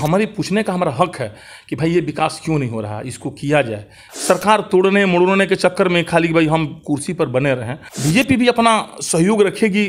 हमारे पूछने का हमारा हक है कि भाई ये विकास क्यों नहीं हो रहा इसको किया जाए सरकार तोड़ने मोड़ने के चक्कर में खाली भाई हम कुर्सी पर बने रहें बीजेपी भी अपना सहयोग रखेगी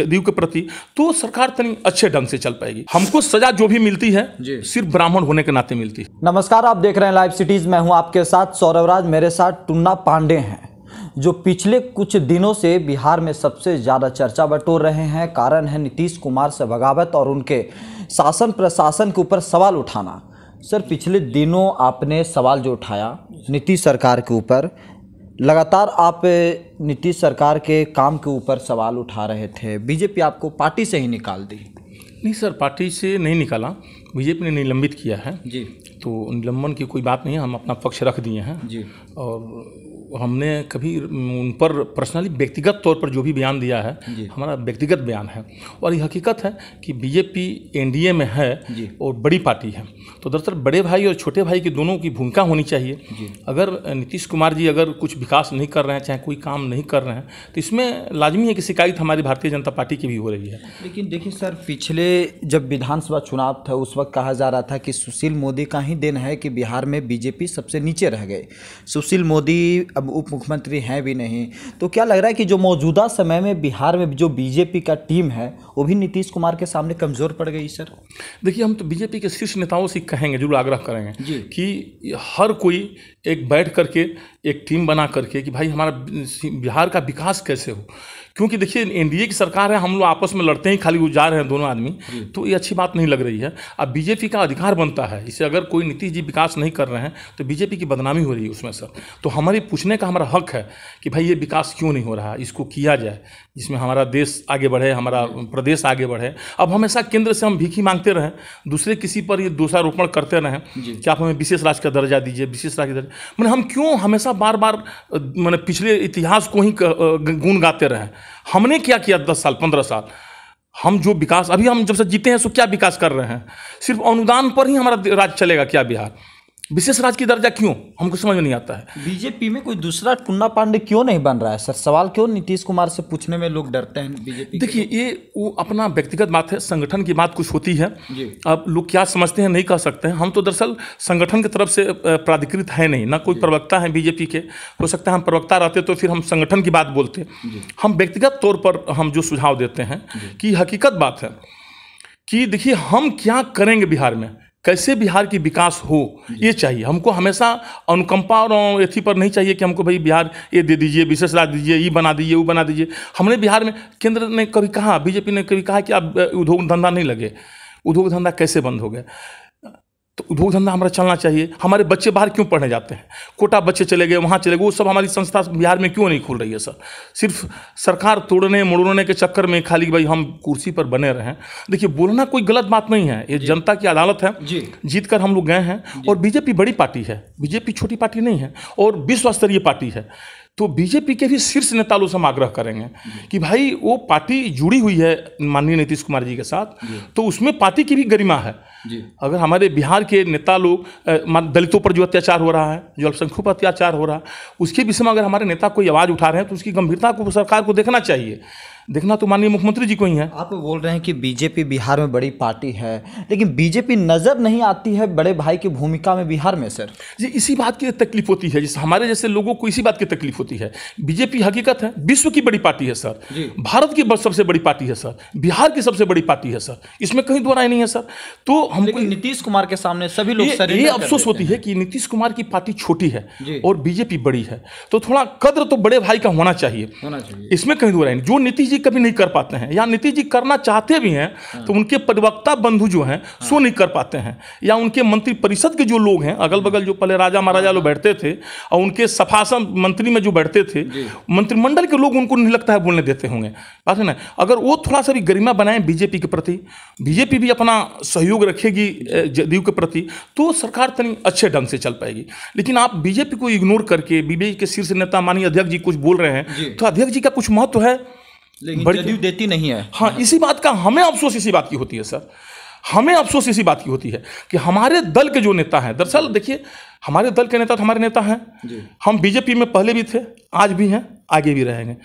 जदयू के प्रति तो सरकार तनी अच्छे ढंग से चल पाएगी हमको सजा जो भी मिलती है सिर्फ ब्राह्मण होने के नाते मिलती है नमस्कार आप देख रहे हैं लाइव सिटीज में हूँ आपके साथ राज मेरे साथ टुन्ना पांडे हैं जो पिछले कुछ दिनों से बिहार में सबसे ज़्यादा चर्चा बटोर रहे हैं कारण है नीतीश कुमार से बगावत और उनके शासन प्रशासन के ऊपर सवाल उठाना सर पिछले दिनों आपने सवाल जो उठाया नीतीश सरकार के ऊपर लगातार आप नीतीश सरकार के काम के ऊपर सवाल उठा रहे थे बीजेपी आपको पार्टी से ही निकाल दी नहीं सर पार्टी से नहीं निकाला बीजेपी ने निलंबित किया है जी तो निलंबन की कोई बात नहीं है हम अपना पक्ष रख दिए हैं जी और हमने कभी उन पर पर्सनली व्यक्तिगत तौर पर जो भी बयान दिया है हमारा व्यक्तिगत बयान है और ये हकीकत है कि बीजेपी एनडीए में है और बड़ी पार्टी है तो दरअसल बड़े भाई और छोटे भाई की दोनों की भूमिका होनी चाहिए अगर नीतीश कुमार जी अगर कुछ विकास नहीं कर रहे हैं चाहे कोई काम नहीं कर रहे हैं तो इसमें लाजमी है कि शिकायत हमारी भारतीय जनता पार्टी की भी हो रही है लेकिन देखिए सर पिछले जब विधानसभा चुनाव था उस वक्त कहा जा रहा था कि सुशील मोदी का ही दिन है कि बिहार में बीजेपी सबसे नीचे रह गए सुशील मोदी अब उप मुख्यमंत्री हैं भी नहीं तो क्या लग रहा है कि जो मौजूदा समय में बिहार में जो बीजेपी का टीम है वो भी नीतीश कुमार के सामने कमज़ोर पड़ गई सर देखिए हम तो बीजेपी के शीर्ष नेताओं से कहेंगे जरूर आग्रह करेंगे कि हर कोई एक बैठ करके एक टीम बना करके कि भाई हमारा बिहार का विकास कैसे हो क्योंकि देखिए एनडीए की सरकार है हम लोग आपस में लड़ते ही खाली जा रहे हैं दोनों आदमी तो ये अच्छी बात नहीं लग रही है अब बीजेपी का अधिकार बनता है इसे अगर कोई नीतीश जी विकास नहीं कर रहे हैं तो बीजेपी की बदनामी हो रही है उसमें सर तो हमारे पूछने का हमारा हक है कि भाई ये विकास क्यों नहीं हो रहा इसको किया जाए जिसमें हमारा देश आगे बढ़े हमारा प्रदेश आगे बढ़े अब हमेशा केंद्र से हम भीखी मांगते रहें दूसरे किसी पर ये दोषारोपण करते रहें कि आप हमें विशेष राज्य का दर्जा दीजिए विशेष राज्य का दर्जा मैंने हम क्यों हमेशा हमेशा बार बार मैंने पिछले इतिहास को ही गुण गाते रहे हमने क्या किया दस साल पंद्रह साल हम जो विकास अभी हम जब से जीते हैं सो क्या विकास कर रहे हैं सिर्फ अनुदान पर ही हमारा राज्य चलेगा क्या बिहार विशेष राज्य की दर्जा क्यों हमको समझ में नहीं आता है बीजेपी में कोई दूसरा टुन्ना पांडे क्यों नहीं बन रहा है सर सवाल क्यों नीतीश कुमार से पूछने में लोग डरते हैं बीजेपी देखिए ये वो अपना व्यक्तिगत बात है संगठन की बात कुछ होती है अब लोग क्या समझते हैं नहीं कह सकते हैं हम तो दरअसल संगठन की तरफ से प्राधिकृत है नहीं ना कोई प्रवक्ता है बीजेपी के हो सकता है हम प्रवक्ता रहते तो फिर हम संगठन की बात बोलते हम व्यक्तिगत तौर पर हम जो सुझाव देते हैं कि हकीकत बात है कि देखिए हम क्या करेंगे बिहार में कैसे बिहार की विकास हो ये चाहिए हमको हमेशा अनुकंपा और एथी पर नहीं चाहिए कि हमको भाई बिहार ये दे दीजिए विशेष राज दीजिए ये बना दीजिए वो बना दीजिए हमने बिहार में केंद्र ने कभी कहा बीजेपी ने कभी कहा कि आप उद्योग धंधा नहीं लगे उद्योग धंधा कैसे बंद हो गया तो उद्योग धंधा हमारा चलना चाहिए हमारे बच्चे बाहर क्यों पढ़ने जाते हैं कोटा बच्चे चले गए वहाँ चले गए वो सब हमारी संस्था बिहार में क्यों नहीं खुल रही है सर सिर्फ सरकार तोड़ने मोड़ने के चक्कर में खाली भाई हम कुर्सी पर बने रहें देखिए बोलना कोई गलत बात नहीं है ये जनता की अदालत है जीत कर हम लोग गए हैं और बीजेपी बड़ी पार्टी है बीजेपी छोटी पार्टी नहीं है और विश्व स्तरीय पार्टी है तो बीजेपी के भी शीर्ष नेता लोग से हम आग्रह करेंगे कि भाई वो पार्टी जुड़ी हुई है माननीय नीतीश कुमार जी के साथ तो उसमें पार्टी की भी गरिमा है अगर हमारे बिहार के नेता लोग दलितों पर जो अत्याचार हो रहा है जो अल्पसंख्यकों पर अत्याचार हो रहा है उसके विषय में अगर हमारे नेता कोई आवाज़ उठा रहे हैं तो उसकी गंभीरता को सरकार को देखना चाहिए देखना तो माननीय मुख्यमंत्री जी को ही है आप बोल रहे हैं कि बीजेपी बिहार में बड़ी पार्टी है लेकिन बीजेपी नज़र नहीं आती है बड़े भाई की भूमिका में बिहार में सर जी इसी बात की तकलीफ होती है जिस हमारे जैसे लोगों को इसी बात की तकलीफ होती है बीजेपी हकीकत है विश्व की बड़ी पार्टी है सर भारत की सबसे बड़ी पार्टी है सर बिहार की सबसे बड़ी पार्टी है सर इसमें कहीं दोहराई नहीं है सर तो हमको नीतीश कुमार के सामने सभी लोग ये, अफसोस होती है कि नीतीश कुमार की पार्टी छोटी है और बीजेपी बड़ी है तो थोड़ा कद्र तो बड़े भाई का होना चाहिए इसमें कहीं दोहराई नहीं जो नीतीश जी कभी नहीं कर पाते हैं या नीतीश जी करना चाहते भी हैं हाँ। तो उनके परिवक्ता बंधु जो हैं हाँ। सो नहीं कर पाते हैं या उनके मंत्री परिषद के जो लोग हैं अगल बगल जो पहले राजा महाराजा हाँ। लोग बैठते थे और उनके सफासन मंत्री में जो बैठते थे मंत्रिमंडल के लोग उनको नहीं लगता है बोलने देते होंगे बात है ना अगर वो थोड़ा सा भी गरिमा बनाए बीजेपी के प्रति बीजेपी भी अपना सहयोग रखेगी जदयू के प्रति तो सरकार तनी अच्छे ढंग से चल पाएगी लेकिन आप बीजेपी को इग्नोर करके बीजेपी के शीर्ष नेता माननीय अध्यक्ष जी कुछ बोल रहे हैं तो अध्यक्ष जी का कुछ महत्व है लेकिन जदयू देती नहीं है हाँ, हाँ इसी बात का हमें अफसोस इसी बात की होती है सर हमें अफसोस इसी बात की होती है कि हमारे दल के जो नेता हैं दरअसल देखिए हमारे दल के नेता तो हमारे नेता हैं हम बीजेपी में पहले भी थे आज भी हैं आगे भी रहेंगे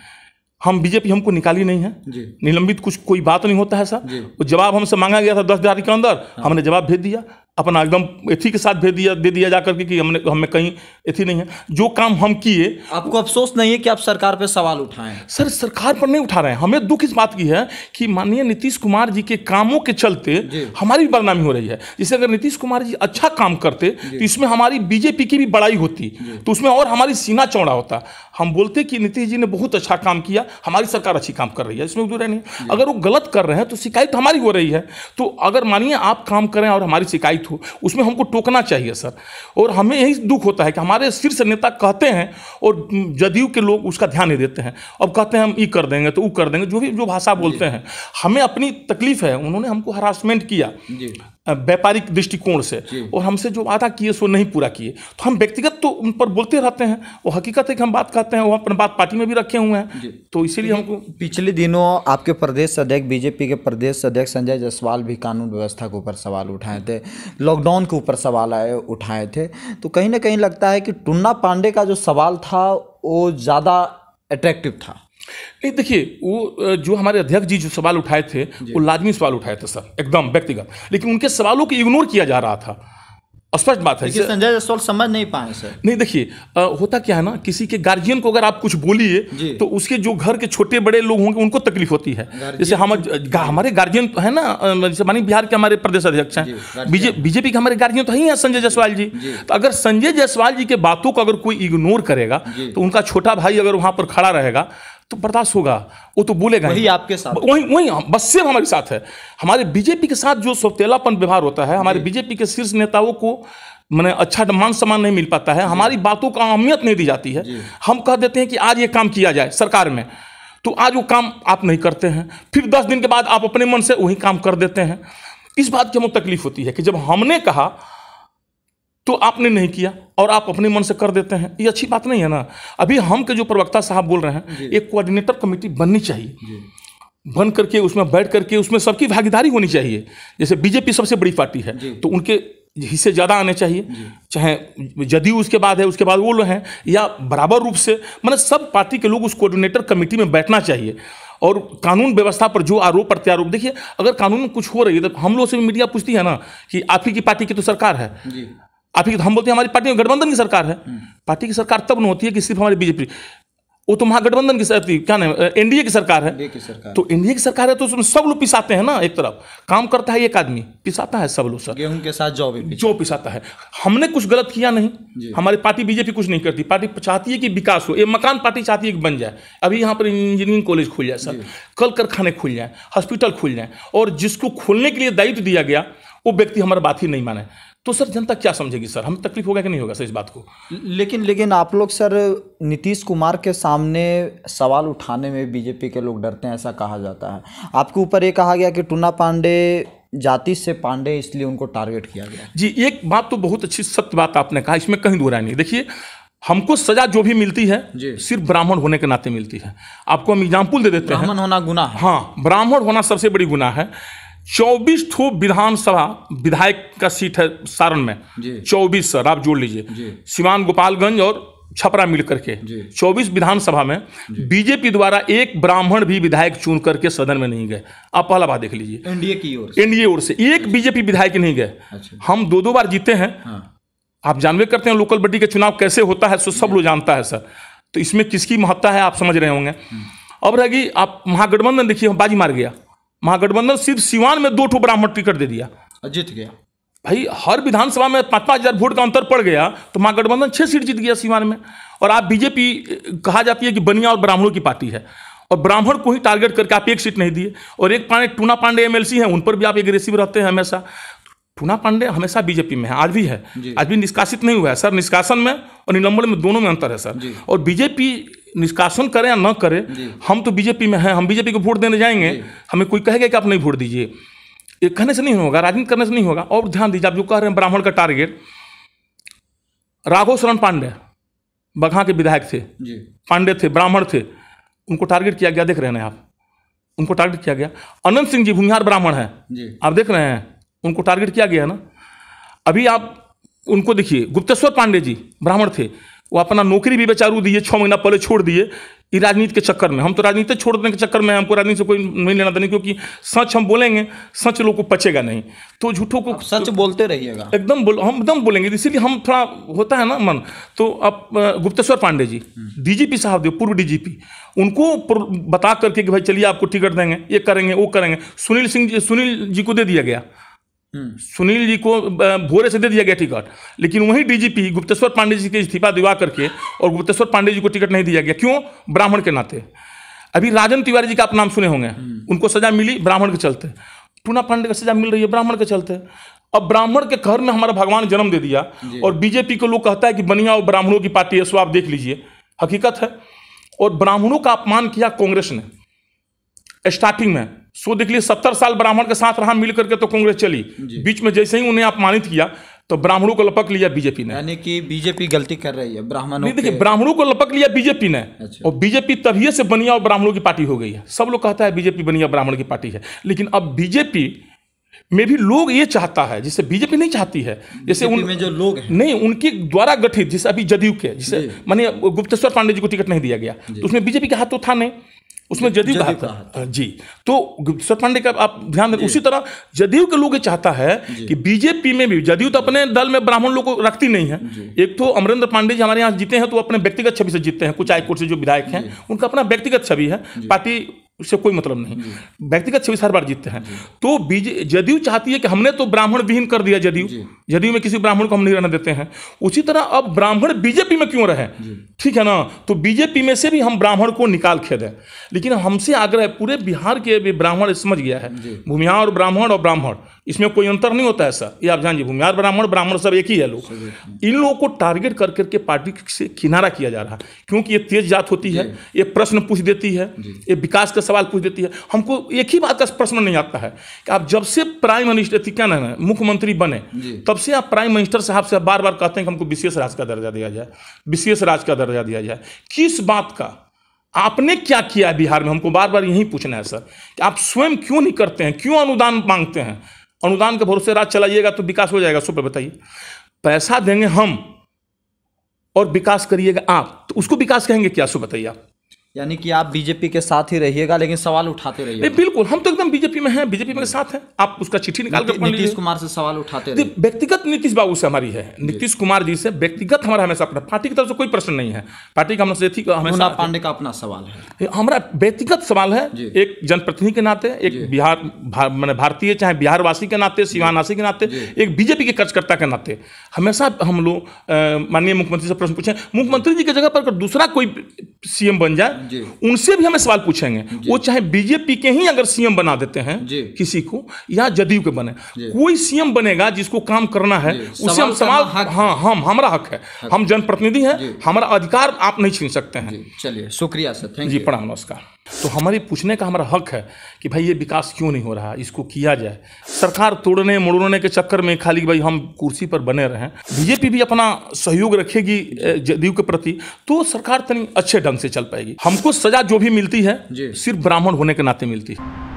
हम बीजेपी हमको निकाली नहीं है निलंबित कुछ कोई बात नहीं होता है सर वो जवाब हमसे मांगा गया था दस तारीख के अंदर हाँ। हमने जवाब भेज दिया अपना एकदम एथी के साथ भेज दिया दे दिया जा करके कि हमने हमें कहीं नहीं है जो काम हम किए आपको अफसोस नहीं है कि आप सरकार पर सवाल उठाएं सर सरकार पर नहीं उठा रहे हैं हमें दुख इस बात की है कि माननीय नीतीश कुमार जी के कामों के चलते हमारी भी बदनामी हो रही है जैसे अगर नीतीश कुमार जी अच्छा काम करते तो इसमें हमारी बीजेपी की भी बड़ाई होती तो उसमें और हमारी सीना चौड़ा होता हम बोलते कि नीतीश जी ने बहुत अच्छा काम किया हमारी सरकार अच्छी काम कर रही है इसमें दूर नहीं अगर वो गलत कर रहे हैं तो शिकायत हमारी हो रही है तो अगर मानिए आप काम करें और हमारी शिकायत हो उसमें हमको टोकना चाहिए सर और हमें यही दुख होता है कि हमारे हमारे शीर्ष नेता कहते हैं और जदयू के लोग उसका ध्यान नहीं देते हैं अब कहते हैं हम ये कर देंगे तो वो कर देंगे जो भी जो भाषा बोलते हैं हमें अपनी तकलीफ है उन्होंने हमको हरासमेंट किया व्यापारिक दृष्टिकोण से और हमसे जो वादा किए सो नहीं पूरा किए तो हम व्यक्तिगत तो उन पर बोलते रहते हैं वो हकीकत है कि हम बात कहते हैं वो अपने बात पार्टी में भी रखे हुए हैं तो इसीलिए हमको पिछले दिनों आपके प्रदेश अध्यक्ष बीजेपी के प्रदेश अध्यक्ष संजय जायसवाल भी कानून व्यवस्था के ऊपर सवाल उठाए थे लॉकडाउन के ऊपर सवाल आए उठाए थे तो कहीं ना कहीं लगता है कि टुन्ना पांडे का जो सवाल था वो ज़्यादा अट्रैक्टिव था नहीं देखिए वो जो हमारे अध्यक्ष जी जो सवाल उठाए थे वो लाजमी सवाल उठाए थे सर एकदम व्यक्तिगत लेकिन उनके सवालों को इग्नोर किया जा रहा था स्पष्ट बात है संजय जायसवाल समझ नहीं पाए सर नहीं देखिए होता क्या है ना किसी के गार्जियन को अगर आप कुछ बोलिए तो उसके जो घर के छोटे बड़े लोग होंगे उनको तकलीफ होती है जैसे हम गा, हमारे गार्जियन तो है ना जैसे मानी बिहार के हमारे प्रदेश अध्यक्ष हैं बीजेपी के हमारे गार्जियन तो ही है संजय जायसवाल जी तो अगर संजय जायसवाल जी के बातों को अगर कोई इग्नोर करेगा तो उनका छोटा भाई अगर वहाँ पर खड़ा रहेगा तो बर्दाश्त होगा वो तो बोलेगा वही आपके साथ वही वही हाँ, बस सेम हमारे साथ है हमारे बीजेपी के साथ जो सौतेलापन व्यवहार होता है हमारे बीजेपी के शीर्ष नेताओं को मैंने अच्छा मान सम्मान नहीं मिल पाता है हमारी बातों का अहमियत नहीं दी जाती है हम कह देते हैं कि आज ये काम किया जाए सरकार में तो आज वो काम आप नहीं करते हैं फिर दस दिन के बाद आप अपने मन से वही काम कर देते हैं इस बात की हमें तकलीफ होती है कि जब हमने कहा तो आपने नहीं किया और आप अपने मन से कर देते हैं ये अच्छी बात नहीं है ना अभी हम के जो प्रवक्ता साहब बोल रहे हैं एक कोऑर्डिनेटर कमेटी बननी चाहिए बन करके उसमें बैठ करके उसमें सबकी भागीदारी होनी चाहिए जैसे बीजेपी सबसे बड़ी पार्टी है तो उनके हिस्से ज़्यादा आने चाहिए चाहे जदयू उसके बाद है उसके बाद वो लोग हैं या बराबर रूप से मतलब सब पार्टी के लोग उस कोऑर्डिनेटर कमेटी में बैठना चाहिए और कानून व्यवस्था पर जो आरोप प्रत्यारोप देखिए अगर कानून में कुछ हो रही है तो हम लोग से भी मीडिया पूछती है ना कि आप ही की पार्टी की तो सरकार है आप तो हम बोलते हैं हमारी पार्टी में गठबंधन की सरकार है पार्टी की सरकार तब न होती है कि सिर्फ हमारी बीजेपी वो तो महागठबंधन की क्या नाम एनडीए की सरकार है की सरकार तो एनडीए की सरकार है तो उसमें सब लोग पिसाते हैं ना एक तरफ काम करता है एक आदमी पिसाता है सब लोग सर गेहूं के साथ जॉब जो पिसाता है हमने कुछ गलत किया नहीं हमारी पार्टी बीजेपी कुछ नहीं करती पार्टी चाहती है कि विकास हो ये मकान पार्टी चाहती है कि बन जाए अभी यहाँ पर इंजीनियरिंग कॉलेज खुल जाए सर कल कारखाने खुल जाए हॉस्पिटल खुल जाए और जिसको खोलने के लिए दायित्व दिया गया वो व्यक्ति हमारा बात ही नहीं माने तो सर जनता क्या समझेगी सर हम तकलीफ होगा कि नहीं होगा सर इस बात को लेकिन लेकिन आप लोग सर नीतीश कुमार के सामने सवाल उठाने में बीजेपी के लोग डरते हैं ऐसा कहा जाता है आपके ऊपर ये कहा गया कि टूना पांडे जाति से पांडे इसलिए उनको टारगेट किया गया जी एक बात तो बहुत अच्छी सत्य बात आपने कहा इसमें कहीं दूरा नहीं देखिए हमको सजा जो भी मिलती है सिर्फ ब्राह्मण होने के नाते मिलती है आपको हम एग्जाम्पल दे देते हैं ब्राह्मण होना गुना है हाँ ब्राह्मण होना सबसे बड़ी गुना है चौबीस ठो विधानसभा विधायक का सीट है सारण में चौबीस सर आप जोड़ लीजिए सिवान गोपालगंज और छपरा मिल करके चौबीस विधानसभा में बीजेपी द्वारा एक ब्राह्मण भी विधायक चुन करके सदन में नहीं गए आप पहला बार देख लीजिए एनडीए की ओर एनडीए ओर से एक बीजेपी विधायक नहीं गए अच्छा। हम दो दो बार जीते हैं हाँ। आप जानवे करते हैं लोकल बॉडी का चुनाव कैसे होता है सो सब लोग जानता है सर तो इसमें किसकी महत्ता है आप समझ रहे होंगे हम्म। अब रह गई आप महागठबंधन देखिए बाजी मार गया महागठबंधन सिर्फ सिवान में दो ठो ब्राह्मण टिकट दे दिया जीत गया भाई हर विधानसभा में पाँच पाँच हज़ार वोट का अंतर पड़ गया तो महागठबंधन छः सीट जीत गया सीवान में और आप बीजेपी कहा जाती है कि बनिया और ब्राह्मणों की पार्टी है और ब्राह्मण को ही टारगेट करके आप एक सीट नहीं दिए और एक पांडे टूना पांडे एमएलसी हैं उन पर भी आप एग्रेसिव रहते हैं हमेशा टूना पांडे हमेशा बीजेपी में है आज भी है आज भी निष्कासित नहीं हुआ है सर निष्कासन में और निलंबन में दोनों में अंतर है सर और बीजेपी निष्कासन करें या न करें हम तो बीजेपी में हैं हम बीजेपी को वोट देने जाएंगे हमें कोई कहेगा कि आप नहीं वोट दीजिए ये कहने से नहीं होगा राजनीति करने से नहीं होगा और ध्यान दीजिए आप जो कह रहे हैं ब्राह्मण का टारगेट राघव शरण पांडे बघा के विधायक थे पांडे थे ब्राह्मण थे उनको टारगेट किया गया देख रहे हैं आप उनको टारगेट किया गया अनंत सिंह जी भूमिहार ब्राह्मण है आप देख रहे हैं उनको टारगेट किया गया है ना अभी आप उनको देखिए गुप्तेश्वर पांडे जी ब्राह्मण थे वो अपना नौकरी भी बेचारू दिए छः महीना पहले छोड़ दिए ये राजनीति के चक्कर में हम तो राजनीति छोड़ देने के चक्कर में हमको राजनीति से कोई नहीं लेना देना क्योंकि सच हम बोलेंगे सच लोग को पचेगा नहीं तो झूठों को सच बोलते रहिएगा एकदम बोल हम एकदम बोलेंगे इसीलिए हम थोड़ा होता है ना मन तो अब गुप्तेश्वर पांडे जी हम्म। डीजीपी साहब जो पूर्व डीजीपी उनको बता करके कि भाई चलिए आपको टिकट देंगे ये करेंगे वो करेंगे सुनील सिंह जी सुनील जी को दे दिया गया Hmm. सुनील जी को भोरे से दे दिया गया टिकट लेकिन वही डीजीपी गुप्तेश्वर पांडे जी के इस्तीफा दिवा करके और गुप्तेश्वर पांडे जी को टिकट नहीं दिया गया क्यों ब्राह्मण के नाते अभी राजन तिवारी जी का आप नाम सुने होंगे hmm. उनको सजा मिली ब्राह्मण के चलते टूना पांडे का सजा मिल रही है ब्राह्मण के चलते अब ब्राह्मण के घर में हमारा भगवान जन्म दे दिया और बीजेपी को लोग कहता है कि बनिया और ब्राह्मणों की पार्टी है सो आप देख लीजिए हकीकत है और ब्राह्मणों का अपमान किया कांग्रेस ने स्टार्टिंग में सो देख लिए सत्तर साल ब्राह्मण के साथ रहा मिल करके तो कांग्रेस चली बीच में जैसे ही उन्हें अपमानित किया तो ब्राह्मणों को लपक लिया बीजेपी ने यानी कि बीजेपी गलती कर रही है ब्राह्मणों नहीं देखिए ब्राह्मणों को लपक लिया बीजेपी ने अच्छा। और बीजेपी तभी से बनिया और ब्राह्मणों की पार्टी हो गई है सब लोग कहता है बीजेपी बनिया ब्राह्मण की पार्टी है लेकिन अब बीजेपी में भी लोग ये चाहता है जिसे बीजेपी नहीं चाहती है जैसे उन में जो लोग हैं नहीं उनके द्वारा गठित जिसे अभी जदयू के जिसे मानिए गुप्तेश्वर पांडे जी को टिकट नहीं दिया गया तो उसमें बीजेपी का हाथ तो था नहीं उसमें जदयू का था जी तो सर पांडे का आप ध्यान दें उसी तरह जदयू के लोग चाहता है कि बीजेपी में भी जदयू तो अपने दल में ब्राह्मण लोग को रखती नहीं है एक तो अमरेंद्र पांडे जी हमारे यहाँ जीते हैं तो अपने व्यक्तिगत छवि से जीतते हैं कुछ हाईकोर्ट से जो विधायक हैं उनका अपना व्यक्तिगत छवि है पार्टी उससे कोई मतलब नहीं व्यक्तिगत छवि हर बार जीतते हैं तो जदयू चाहती है कि हमने तो ब्राह्मण विहीन कर दिया जदयू जदयू में किसी ब्राह्मण को हम नहीं रहने देते हैं उसी तरह अब ब्राह्मण बीजेपी में क्यों रहे ठीक है ना तो बीजेपी में से भी हम ब्राह्मण को निकाल खेद लेकिन हमसे आग्रह पूरे बिहार के भी ब्राह्मण समझ गया है भूमिहार और ब्राह्मण और ब्राह्मण इसमें कोई अंतर नहीं होता है सर ये आप जानिए भूमिहार ब्राह्मण ब्राह्मण सब एक ही है लोग इन लोगों को टारगेट कर करके पार्टी से किनारा किया जा रहा है क्योंकि ये तेज जात होती है ये प्रश्न पूछ देती है ये विकास का सवाल पूछ देती है हमको एक ही बात का प्रश्न नहीं आता है कि आप जब से प्राइम मिनिस्टर क्या नाम मुख्यमंत्री बने तब से आप प्राइम मिनिस्टर साहब से बार बार कहते हैं कि हमको विशेष राज का दर्जा दिया जाए विशेष राज का दर्जा दिया जाए किस बात का आपने क्या किया बिहार में हमको बार बार यही पूछना है सर कि आप स्वयं क्यों नहीं करते हैं क्यों अनुदान मांगते हैं अनुदान के भरोसे राज चलाइएगा तो विकास हो जाएगा सुपर बताइए पैसा देंगे हम और विकास करिएगा आप तो उसको विकास कहेंगे क्या सो बताइए आप यानी कि आप बीजेपी के साथ ही रहिएगा लेकिन सवाल उठाते रहिए बिल्कुल हम तो एकदम बीजेपी में हैं बीजेपी में साथ हैं आप उसका चिट्ठी निकाल कर नीतीश कुमार से सवाल उठाते रहिए व्यक्तिगत नीतीश बाबू से हमारी है नीतीश कुमार जी से व्यक्तिगत हमारा हमेशा अपना पार्टी की तरफ से कोई प्रश्न नहीं है पार्टी का हमेशा पांडे का अपना सवाल है हमारा व्यक्तिगत सवाल है एक जनप्रतिनिधि के नाते एक बिहार मैंने भारतीय चाहे बिहारवासी के नाते सीवानासी के नाते एक बीजेपी के कार्यकर्ता के नाते हमेशा हम लोग माननीय मुख्यमंत्री से प्रश्न पूछे मुख्यमंत्री जी की जगह पर अगर दूसरा कोई सीएम बन जाए उनसे भी हमें सवाल पूछेंगे वो चाहे बीजेपी के ही अगर सीएम बना देते हैं किसी को या जदयू के बने कोई सीएम बनेगा जिसको काम करना है उसे हम सवाल हाँ हम हमारा हक है हम जनप्रतिनिधि हैं हमारा अधिकार आप नहीं छीन सकते हैं चलिए शुक्रिया सर जी प्रणाम नमस्कार तो हमारे पूछने का हमारा हक है कि भाई ये विकास क्यों नहीं हो रहा इसको किया जाए सरकार तोड़ने मोड़ने के चक्कर में खाली भाई हम कुर्सी पर बने रहें बीजेपी भी अपना सहयोग रखेगी जदयू के प्रति तो सरकार तनी अच्छे ढंग से चल पाएगी हमको सजा जो भी मिलती है सिर्फ ब्राह्मण होने के नाते मिलती है